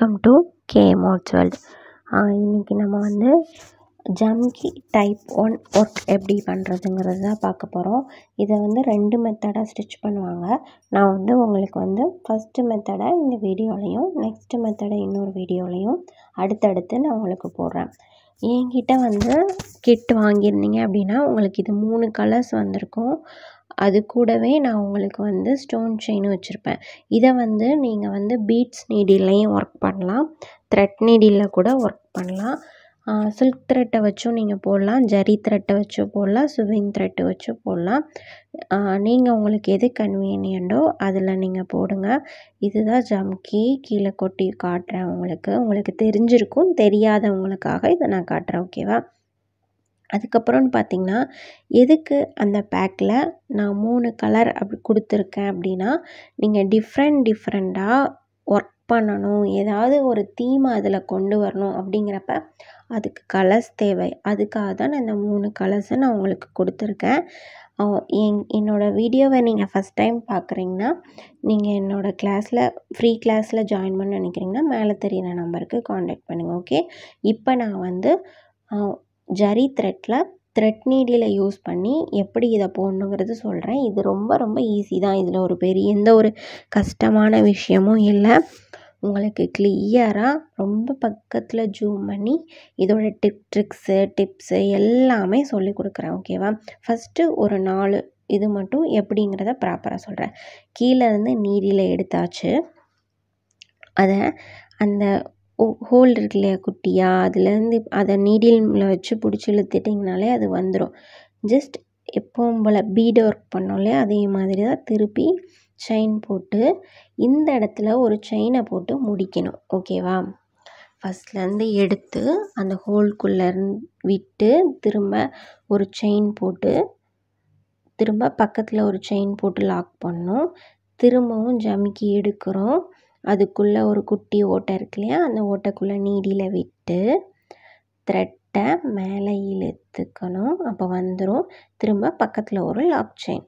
welcome to K mods world இன்றைக்கி நம்ம வந்து ஜம்கி டைப் ஒன் ஒர்க் எப்படி பண்ணுறதுங்கிறது தான் பார்க்க போகிறோம் இதை வந்து ரெண்டு மெத்தடாக ஸ்டிச் பண்ணுவாங்க நான் வந்து உங்களுக்கு வந்து ஃபஸ்ட்டு மெத்தடை இந்த வீடியோலையும் நெக்ஸ்ட்டு மெத்தடை இன்னொரு வீடியோலையும் அடுத்தடுத்து நான் உங்களுக்கு போடுறேன் என்கிட்ட வந்து கிட் வாங்கியிருந்தீங்க அப்படின்னா உங்களுக்கு இது மூணு கலர்ஸ் வந்திருக்கும் அது கூடவே நான் உங்களுக்கு வந்து ஸ்டோன் செயினும் வச்சுருப்பேன் இதை வந்து நீங்கள் வந்து பீட்ஸ் நீடில்லையும் ஒர்க் பண்ணலாம் த்ரெட் நீடிலில் கூட ஒர்க் பண்ணலாம் சில்க் த்ரெட்டை வச்சும் நீங்கள் போடலாம் ஜரி த்ரெட்டை வச்சும் போடலாம் சுவிங் த்ரெட்டு வச்சும் போடலாம் நீங்கள் உங்களுக்கு எது கன்வீனியண்டோ அதில் நீங்கள் போடுங்க இதுதான் ஜம்கி கீழே கொட்டி காட்டுறேன் உங்களுக்கு உங்களுக்கு தெரிஞ்சிருக்கும் தெரியாதவங்களுக்காக இதை நான் காட்டுறேன் ஓகேவா அதுக்கப்புறம்னு பார்த்தீங்கன்னா எதுக்கு அந்த பேக்கில் நான் மூணு கலர் அப்படி கொடுத்துருக்கேன் அப்படின்னா நீங்கள் டிஃப்ரெண்ட் டிஃப்ரெண்ட்டாக ஒர்க் பண்ணணும் ஏதாவது ஒரு தீமை அதில் கொண்டு வரணும் அப்படிங்கிறப்ப அதுக்கு கலர்ஸ் தேவை அதுக்காக தான் நான் இந்த மூணு கலர்ஸை நான் உங்களுக்கு கொடுத்துருக்கேன் எங் என்னோடய வீடியோவை நீங்கள் ஃபஸ்ட் டைம் பார்க்குறீங்கன்னா நீங்கள் என்னோடய கிளாஸில் ஃப்ரீ கிளாஸில் ஜாயின் பண்ண நினைக்கிறீங்கன்னா மேலே தெரியிற நம்பருக்கு காண்டாக்ட் பண்ணுங்கள் ஓகே இப்போ நான் வந்து ஜரி த்ரெட்டில் த்ரெட் நீடியில் யூஸ் பண்ணி எப்படி இதை போடணுங்கிறது சொல்கிறேன் இது ரொம்ப ரொம்ப ஈஸி தான் இதில் ஒரு பெரிய எந்த ஒரு கஷ்டமான விஷயமும் இல்லை உங்களுக்கு கிளியராக ரொம்ப பக்கத்தில் ஜூம் பண்ணி இதோட டிப் ட்ரிக்ஸு டிப்ஸு எல்லாமே சொல்லி கொடுக்குறேன் ஓகேவா ஃபஸ்ட்டு ஒரு நாலு இது மட்டும் எப்படிங்கிறத ப்ராப்பராக சொல்கிறேன் கீழே இருந்து நீரில் எடுத்தாச்சு அதை அந்த ஹோல் இருக்கு இல்லையா குட்டியாக அதுலேருந்து அதை நீடில்ல வச்சு பிடிச்சி இழுத்துட்டிங்கனாலே அது வந்துடும் ஜஸ்ட் எப்பவும் போல் பீடு ஒர்க் பண்ணோம் இல்லையா அதே மாதிரி தான் திருப்பி செயின் போட்டு இந்த இடத்துல ஒரு செயினை போட்டு முடிக்கணும் ஓகேவா ஃபஸ்ட்லேருந்து எடுத்து அந்த ஹோல்குள்ளே விட்டு திரும்ப ஒரு செயின் போட்டு திரும்ப பக்கத்தில் ஒரு செயின் போட்டு லாக் பண்ணும் திரும்பவும் ஜமிக்கி எடுக்கிறோம் அதுக்குள்ளே ஒரு குட்டி ஓட்டை இருக்கு இல்லையா அந்த ஓட்டைக்குள்ளே நீடியில் விட்டு த்ரெட்டை மேலே இழுத்துக்கணும் அப்போ வந்துடும் திரும்ப பக்கத்தில் ஒரு லாக் செயின்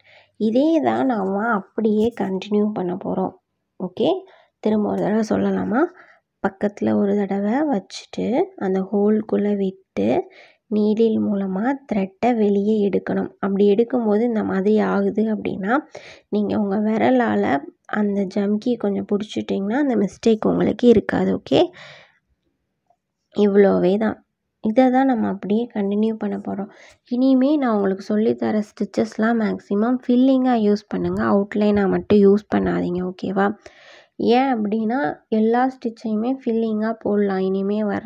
இதே தான் நாம் அப்படியே கண்டினியூ பண்ண போகிறோம் ஓகே திரும்ப ஒரு தடவை சொல்லலாமா பக்கத்தில் ஒரு தடவை வச்சுட்டு அந்த ஹோல்குள்ளே விட்டு நீடில் மூலமாக த்ரெட்டை வெளியே எடுக்கணும் அப்படி எடுக்கும்போது இந்த மாதிரி ஆகுது அப்படின்னா நீங்கள் உங்கள் விரலால் அந்த ஜம்கியை கொஞ்சம் பிடிச்சிட்டிங்கன்னா அந்த மிஸ்டேக் உங்களுக்கு இருக்காது ஓகே இவ்வளோவே தான் இதை தான் நம்ம அப்படியே கண்டினியூ பண்ண போகிறோம் இனியுமே நான் உங்களுக்கு சொல்லித்தர ஸ்டிச்சஸ்லாம் மேக்ஸிமம் ஃபில்லிங்காக யூஸ் பண்ணுங்கள் அவுட்லைனாக மட்டும் யூஸ் பண்ணாதீங்க ஓகேவா ஏன் அப்படின்னா எல்லா ஸ்டிச்சையுமே ஃபில்லிங்காக போடலாம் இனிமேல் வர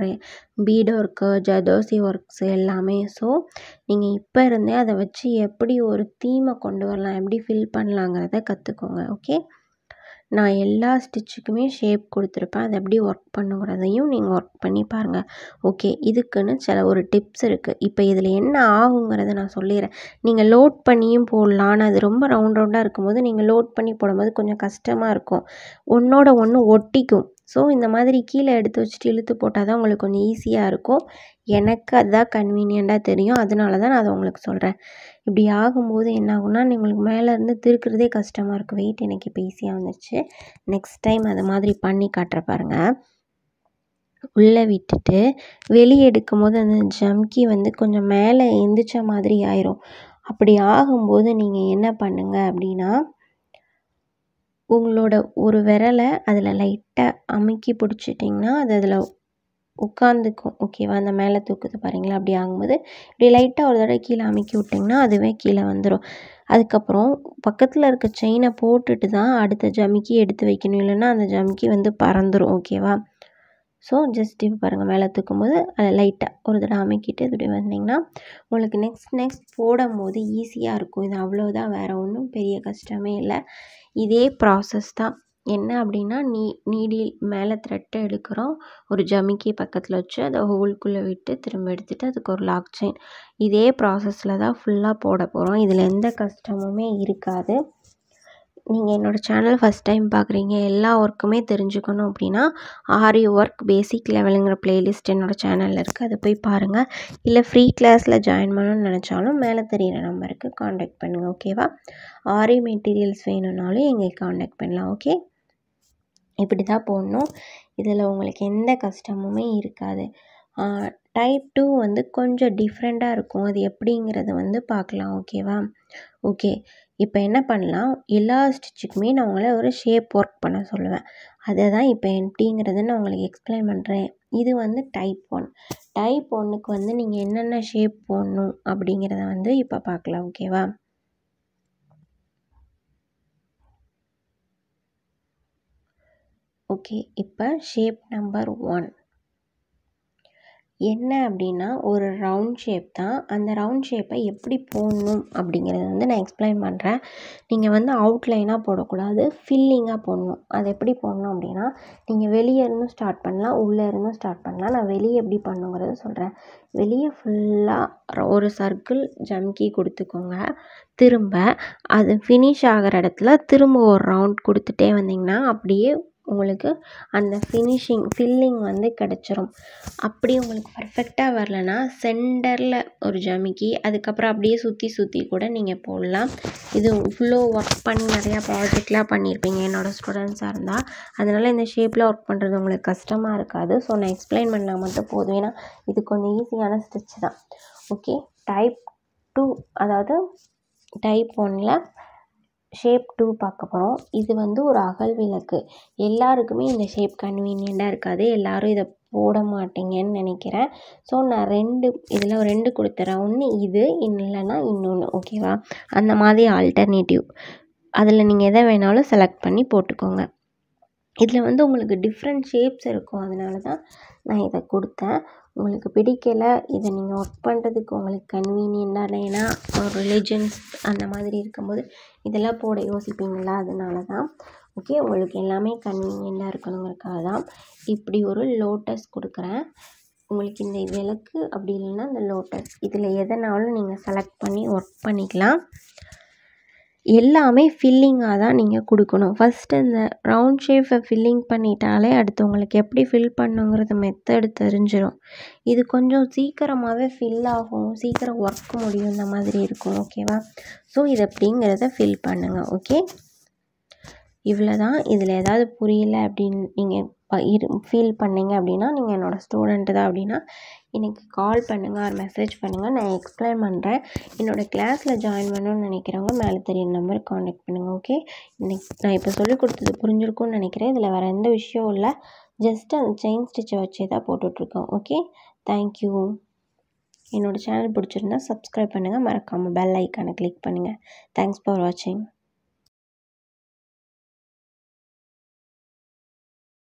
பீட் ஒர்க்கு ஜதோசி ஒர்க்ஸ் எல்லாமே ஸோ நீங்கள் இப்போ இருந்தே அதை வச்சு எப்படி ஒரு தீமை கொண்டு வரலாம் எப்படி ஃபில் பண்ணலாங்கிறத கற்றுக்கோங்க ஓகே நான் எல்லா ஸ்டிச்சுக்குமே ஷேப் கொடுத்துருப்பேன் அதை எப்படி ஒர்க் பண்ணுங்கிறதையும் நீங்கள் ஒர்க் பண்ணி பாருங்கள் ஓகே இதுக்குன்னு சில ஒரு டிப்ஸ் இருக்குது இப்போ இதில் என்ன ஆகுங்கிறத நான் சொல்லிடுறேன் நீங்கள் லோட் பண்ணியும் போடலாம் ஆனால் அது ரொம்ப ரவுண்ட் ரவுண்டாக இருக்கும்போது நீங்கள் லோட் பண்ணி போடும்போது கொஞ்சம் கஷ்டமாக இருக்கும் ஒன்றோட ஒன்று ஒட்டிக்கும் ஸோ இந்த மாதிரி கீழே எடுத்து வச்சுட்டு இழுத்து போட்டால் தான் உங்களுக்கு கொஞ்சம் ஈஸியாக இருக்கும் எனக்கு அதுதான் கன்வீனியண்ட்டாக தெரியும் அதனால தான் நான் அதை உங்களுக்கு சொல்கிறேன் இப்படி ஆகும்போது என்ன ஆகும்னா உங்களுக்கு மேலேருந்து திருக்கிறதே கஷ்டமாக இருக்கும் வெயிட் எனக்கு இப்போ ஈஸியாக வந்துடுச்சு நெக்ஸ்ட் டைம் அது மாதிரி பண்ணி காட்டுற பாருங்கள் உள்ளே விட்டுட்டு வெளியே எடுக்கும் போது அந்த ஜம்கி வந்து கொஞ்சம் மேலே எந்திரிச்ச மாதிரி ஆயிரும் அப்படி ஆகும்போது நீங்கள் என்ன பண்ணுங்கள் அப்படின்னா உங்களோட ஒரு விரலை அதில் லைட்டாக அமுக்கி பிடிச்சிட்டிங்கன்னா அது அதில் உட்காந்துக்கும் ஓகேவா அந்த மேலே தூக்குது பாருங்களா அப்படி ஆகும்போது இப்படி லைட்டாக ஒரு தடவை கீழே அமைக்கி விட்டிங்கன்னா அதுவே கீழே வந்துடும் அதுக்கப்புறம் பக்கத்தில் இருக்க செயினை போட்டுட்டு தான் அடுத்த ஜமிக்கி எடுத்து வைக்கணும் இல்லைன்னா அந்த ஜமிக்கி வந்து பறந்துடும் ஓகேவா ஸோ ஜஸ்ட் இப்போ பாருங்கள் மேலே தூக்கும்போது அதை லைட்டாக ஒரு தடவை அமைக்கிட்டு இப்படி வந்தீங்கன்னா உங்களுக்கு நெக்ஸ்ட் நெக்ஸ்ட் போடும் போது ஈஸியாக இருக்கும் இது அவ்வளோதான் வேறு ஒன்றும் பெரிய கஷ்டமே இல்லை இதே ப்ராசஸ் தான் என்ன அப்படின்னா நீ நீடில் மேலே த்ரெட்டை எடுக்கிறோம் ஒரு ஜமிக்கி பக்கத்தில் வச்சு அதை ஹோல்குள்ளே விட்டு திரும்ப எடுத்துகிட்டு அதுக்கு ஒரு லாக் செயின் இதே ப்ராசஸில் தான் ஃபுல்லாக போட போகிறோம் இதில் எந்த கஷ்டமுமே இருக்காது நீங்கள் என்னோடய சேனல் ஃபஸ்ட் டைம் பார்க்குறீங்க எல்லா ஒர்க்குமே தெரிஞ்சுக்கணும் அப்படின்னா ஆரி ஒர்க் பேசிக் லெவலுங்கிற ப்ளேலிஸ்ட் என்னோடய சேனலில் இருக்குது அதை போய் பாருங்கள் இல்லை ஃப்ரீ கிளாஸில் ஜாயின் பண்ணணும்னு நினச்சாலும் மேலே தெரிகிற நம்பருக்கு காண்டாக்ட் பண்ணுங்கள் ஓகேவா ஆரி மெட்டீரியல்ஸ் வேணும்னாலும் எங்களை காண்டாக்ட் பண்ணலாம் ஓகே இப்படி தான் போடணும் இதில் உங்களுக்கு எந்த கஷ்டமுமே இருக்காது டைப் டூ வந்து கொஞ்சம் டிஃப்ரெண்ட்டாக இருக்கும் அது எப்படிங்கிறத வந்து பார்க்கலாம் ஓகேவா ஓகே இப்போ என்ன பண்ணலாம் எல்லா ஸ்டிச்சுக்குமே நான் உங்களை ஒரு ஷேப் ஒர்க் பண்ண சொல்லுவேன் அதை தான் இப்போ எப்படிங்கிறத நான் உங்களுக்கு எக்ஸ்பிளைன் பண்ணுறேன் இது வந்து டைப் ஒன் டைப் ஒன்றுக்கு வந்து நீங்கள் என்னென்ன ஷேப் போடணும் அப்படிங்கிறத வந்து இப்போ பார்க்கலாம் ஓகேவா ஓகே இப்போ ஷேப் நம்பர் ஒன் என்ன அப்படின்னா ஒரு ரவுண்ட் ஷேப் தான் அந்த ரவுண்ட் ஷேப்பை எப்படி போடணும் அப்படிங்கிறத வந்து நான் எக்ஸ்பிளைன் பண்ணுறேன் நீங்கள் வந்து அவுட்லைனாக போடக்கூடாது ஃபில்லிங்காக போடணும் அது எப்படி போடணும் அப்படின்னா நீங்கள் வெளியே இருந்தும் ஸ்டார்ட் பண்ணலாம் உள்ளே இருந்தும் ஸ்டார்ட் பண்ணலாம் நான் வெளியே எப்படி பண்ணுங்கிறத சொல்கிறேன் வெளியே ஃபுல்லாக ஒரு சர்க்கிள் ஜம்கி கொடுத்துக்கோங்க திரும்ப அது ஃபினிஷ் ஆகிற இடத்துல திரும்ப ஒரு ரவுண்ட் கொடுத்துட்டே வந்தீங்கன்னா அப்படியே உங்களுக்கு அந்த ஃபினிஷிங் ஃபில்லிங் வந்து கிடச்சிரும் அப்படி உங்களுக்கு பர்ஃபெக்டாக வரலன்னா சென்டரில் ஒரு ஜமிக்கி அதுக்கப்புறம் அப்படியே சுற்றி சுற்றி கூட நீங்கள் போடலாம் இது இவ்வளோ ஒர்க் பண்ணி நிறையா ப்ராஜெக்ட்லாம் பண்ணியிருப்பீங்க என்னோடய ஸ்டூடெண்ட்ஸாக இருந்தால் அதனால் இந்த ஷேப்பில் ஒர்க் பண்ணுறது உங்களுக்கு கஷ்டமாக இருக்காது ஸோ நான் எக்ஸ்பிளைன் பண்ணால் மட்டும் போதும் ஏன்னா இது கொஞ்சம் ஈஸியான ஸ்டிச் தான் ஓகே டைப் டூ அதாவது டைப் ஒனில் ஷேப் டூ பார்க்க போகிறோம் இது வந்து ஒரு அகல் விளக்கு எல்லாருக்குமே இந்த ஷேப் கன்வீனியண்ட்டாக இருக்காது எல்லோரும் இதை போட மாட்டிங்கன்னு நினைக்கிறேன் ஸோ நான் ரெண்டு இதில் ரெண்டு கொடுத்துறேன் ஒன்று இது இல்லைன்னா இன்னொன்று ஓகேவா அந்த மாதிரி ஆல்டர்னேட்டிவ் அதில் நீங்கள் எதை வேணாலும் செலக்ட் பண்ணி போட்டுக்கோங்க இதில் வந்து உங்களுக்கு டிஃப்ரெண்ட் ஷேப்ஸ் இருக்கும் அதனால தான் நான் இதை கொடுத்தேன் உங்களுக்கு பிடிக்கலை இதை நீங்கள் ஒர்க் பண்ணுறதுக்கு உங்களுக்கு கன்வீனியண்டாக இல்லை ஏன்னா ரிலீஜன்ஸ் அந்த மாதிரி இருக்கும்போது இதெல்லாம் போட யோசிப்பீங்களா அதனால தான் ஓகே உங்களுக்கு எல்லாமே கன்வீனியண்டாக இருக்கணுங்கிறக்காக தான் இப்படி ஒரு லோட்டஸ் கொடுக்குறேன் உங்களுக்கு இந்த விளக்கு அப்படி இல்லைன்னா இந்த லோட்டஸ் இதில் எதனாலும் நீங்கள் செலக்ட் பண்ணி ஒர்க் பண்ணிக்கலாம் எல்லாமே ஃபில்லிங்காக தான் நீங்கள் கொடுக்கணும் ஃபஸ்ட்டு இந்த ரவுண்ட் ஷேப்பை ஃபில்லிங் பண்ணிட்டாலே அடுத்தவங்களுக்கு எப்படி ஃபில் பண்ணுங்கிறது மெத்தடு தெரிஞ்சிடும் இது கொஞ்சம் சீக்கிரமாகவே ஃபில் ஆகும் சீக்கிரம் ஒர்க் முடியும் இந்த மாதிரி இருக்கும் ஓகேவா ஸோ இது அப்படிங்கிறத ஃபில் பண்ணுங்கள் ஓகே இவ்வளோ தான் இதில் ஏதாவது புரியலை அப்படின்னு நீங்கள் ப இரு ஃபீல் பண்ணிங்க அப்படின்னா நீங்கள் என்னோடய ஸ்டூடெண்ட்டு தான் அப்படின்னா எனக்கு கால் பண்ணுங்கள் ஆர் மெசேஜ் பண்ணுங்கள் நான் எக்ஸ்பிளைன் பண்ணுறேன் என்னோடய கிளாஸில் ஜாயின் பண்ணணும்னு நினைக்கிறவங்க மேலே தெரியும் நம்பருக்கு காண்டாக்ட் பண்ணுங்கள் ஓகே இன்னைக்கு நான் இப்போ சொல்லிக் கொடுத்தது புரிஞ்சிருக்கும்னு நினைக்கிறேன் இதில் வேறு எந்த விஷயம் இல்லை ஜஸ்ட் அந்த செயின் ஸ்டிச்சை வச்சே தான் போட்டுட்ருக்கோம் ஓகே தேங்க்யூ என்னோடய சேனல் பிடிச்சிருந்தா சப்ஸ்கிரைப் பண்ணுங்கள் மறக்காமல் பெல் ஐக்கானை கிளிக் பண்ணுங்கள் தேங்க்ஸ் ஃபார் வாட்சிங்